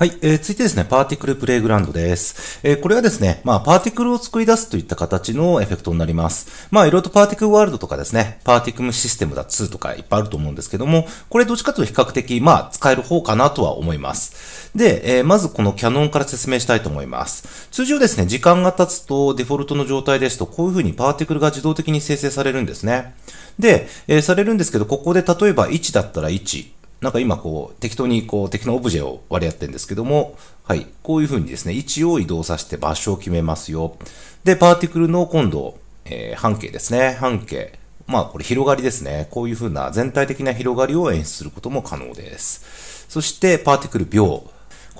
はい、えー、続いてですね、パーティクルプレイグラウンドです。えー、これはですね、まあ、パーティクルを作り出すといった形のエフェクトになります。まあ、いろいろとパーティクルワールドとかですね、パーティクムシステムだ2とかいっぱいあると思うんですけども、これどっちかというと比較的、まあ、使える方かなとは思います。で、えー、まずこのキャノンから説明したいと思います。通常ですね、時間が経つとデフォルトの状態ですと、こういう風にパーティクルが自動的に生成されるんですね。で、えー、されるんですけど、ここで例えば1だったら1、なんか今こう適当にこう敵のオブジェを割り当てるんですけども、はい、こういう風にですね、位置を移動させて場所を決めますよ。で、パーティクルの今度、えー、半径ですね、半径。まあこれ広がりですね。こういう風な全体的な広がりを演出することも可能です。そして、パーティクル秒。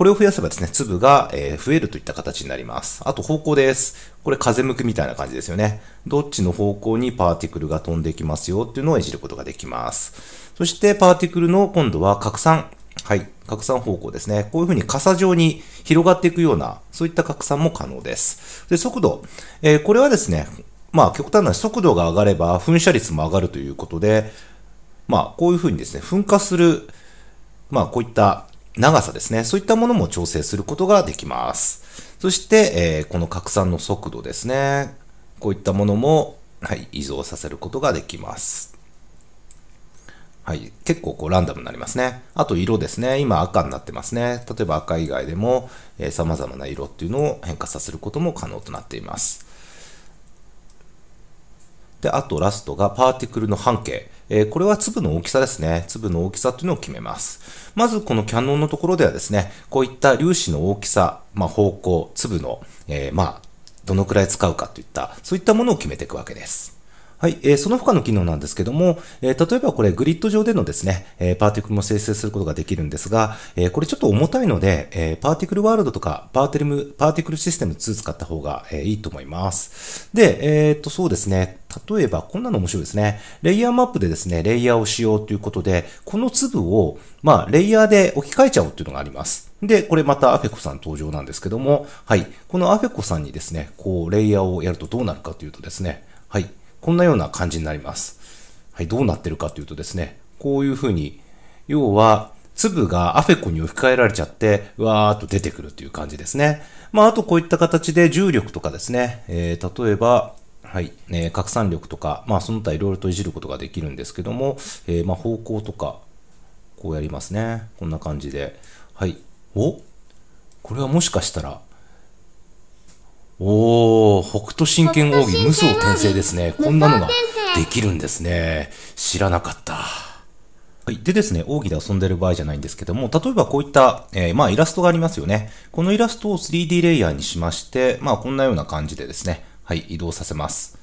これを増やせばですね、粒が増えるといった形になります。あと方向です。これ風向きみたいな感じですよね。どっちの方向にパーティクルが飛んできますよっていうのをいじることができます。そしてパーティクルの今度は拡散。はい。拡散方向ですね。こういうふうに傘状に広がっていくような、そういった拡散も可能です。で、速度。えー、これはですね、まあ極端な速度が上がれば噴射率も上がるということで、まあこういうふうにですね、噴火する、まあこういった長さですね。そういったものも調整することができます。そして、えー、この拡散の速度ですね。こういったものも、はい、移動させることができます。はい、結構こうランダムになりますね。あと色ですね。今赤になってますね。例えば赤以外でも、えー、様々な色っていうのを変化させることも可能となっています。で、あとラストがパーティクルの半径。えー、これは粒の大きさですね。粒の大きさというのを決めます。まずこのキャノンのところではですね、こういった粒子の大きさ、まあ、方向、粒の、えー、まあ、どのくらい使うかといった、そういったものを決めていくわけです。はい、えー、その他の機能なんですけども、えー、例えばこれグリッド上でのですね、えー、パーティクルも生成することができるんですが、えー、これちょっと重たいので、えー、パーティクルワールドとかパーティクル、パーティクルシステム2使った方が、えー、いいと思います。で、えー、っと、そうですね、例えば、こんなの面白いですね。レイヤーマップでですね、レイヤーをしようということで、この粒を、まあ、レイヤーで置き換えちゃおうっていうのがあります。で、これまたアフェコさん登場なんですけども、はい。このアフェコさんにですね、こう、レイヤーをやるとどうなるかというとですね、はい。こんなような感じになります。はい。どうなってるかというとですね、こういうふうに、要は、粒がアフェコに置き換えられちゃって、わーっと出てくるという感じですね。まあ、あとこういった形で重力とかですね、えー、例えば、はい、えー、拡散力とか、まあ、その他いろいろといじることができるんですけども、えー、まあ、方向とか、こうやりますね。こんな感じで。はい。おこれはもしかしたら、おお北斗神拳奥義、無双転生ですね。こんなのができるんですね。知らなかった。はい。でですね、奥義で遊んでる場合じゃないんですけども、例えばこういった、えー、まあイラストがありますよね。このイラストを 3D レイヤーにしまして、まあこんなような感じでですね、はい、移動させます。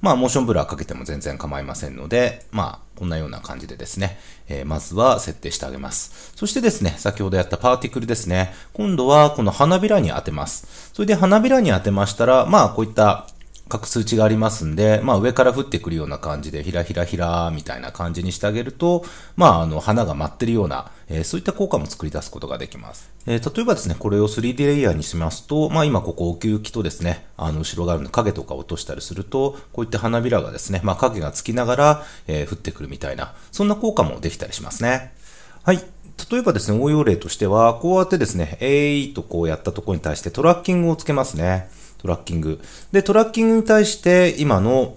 まあ、モーションブラーかけても全然構いませんので、まあ、こんなような感じでですね、えー、まずは設定してあげます。そしてですね、先ほどやったパーティクルですね、今度はこの花びらに当てます。それで花びらに当てましたら、まあ、こういった各数値がありますんで、まあ上から降ってくるような感じで、ひらひらひらみたいな感じにしてあげると、まああの花が舞ってるような、えー、そういった効果も作り出すことができます。えー、例えばですね、これを 3D レイヤーにしますと、まあ今ここ奥行きとですね、あの後ろ側の影とか落としたりすると、こういった花びらがですね、まあ影がつきながら、えー、降ってくるみたいな、そんな効果もできたりしますね。はい。例えばですね、応用例としては、こうやってですね、えーとこうやったところに対してトラッキングをつけますね。トラッキング。で、トラッキングに対して今の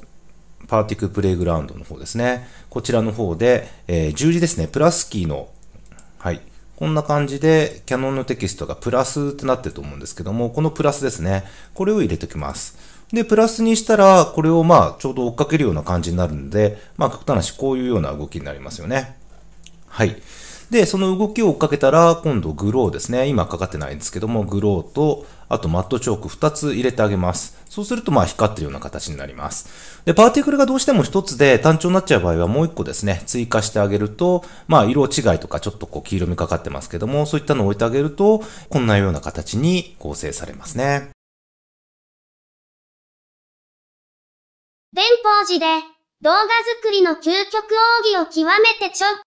パーティクプレイグラウンドの方ですね。こちらの方で、えー、十字ですね、プラスキーの、はい。こんな感じで、キャノンのテキストがプラスってなってると思うんですけども、このプラスですね。これを入れておきます。で、プラスにしたら、これをまあ、ちょうど追っかけるような感じになるので、まあ、極端なし、こういうような動きになりますよね。はい。で、その動きを追っかけたら、今度グローですね。今かかってないんですけども、グローと、あとマットチョーク2つ入れてあげます。そうすると、まあ光ってるような形になります。で、パーティクルがどうしても1つで単調になっちゃう場合はもう1個ですね、追加してあげると、まあ色違いとかちょっとこう黄色みかかってますけども、そういったのを置いてあげると、こんなような形に構成されますね。電報寺で動画作りの究極奥義を極めてちょ。